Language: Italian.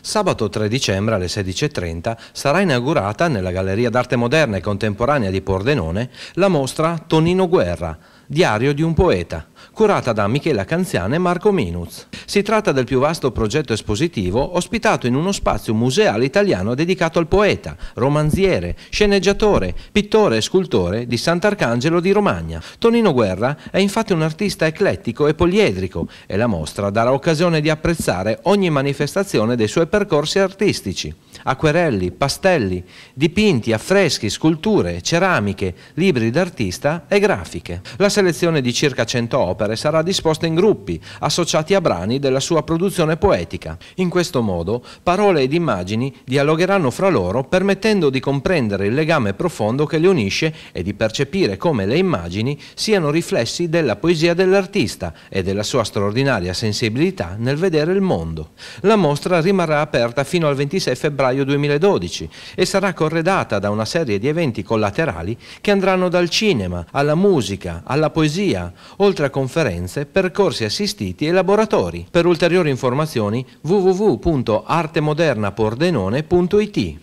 Sabato 3 dicembre alle 16.30 sarà inaugurata nella Galleria d'Arte Moderna e Contemporanea di Pordenone la mostra Tonino Guerra, diario di un poeta curata da Michela Canziane e Marco Minuz. Si tratta del più vasto progetto espositivo ospitato in uno spazio museale italiano dedicato al poeta, romanziere, sceneggiatore, pittore e scultore di Sant'Arcangelo di Romagna. Tonino Guerra è infatti un artista eclettico e poliedrico e la mostra darà occasione di apprezzare ogni manifestazione dei suoi percorsi artistici. Acquerelli, pastelli, dipinti, affreschi, sculture, ceramiche, libri d'artista e grafiche. La selezione di circa 100 opere opere sarà disposta in gruppi, associati a brani della sua produzione poetica. In questo modo parole ed immagini dialogheranno fra loro permettendo di comprendere il legame profondo che le unisce e di percepire come le immagini siano riflessi della poesia dell'artista e della sua straordinaria sensibilità nel vedere il mondo. La mostra rimarrà aperta fino al 26 febbraio 2012 e sarà corredata da una serie di eventi collaterali che andranno dal cinema, alla musica, alla poesia, oltre a con conferenze, percorsi assistiti e laboratori. Per ulteriori informazioni www.artemodernapordenone.it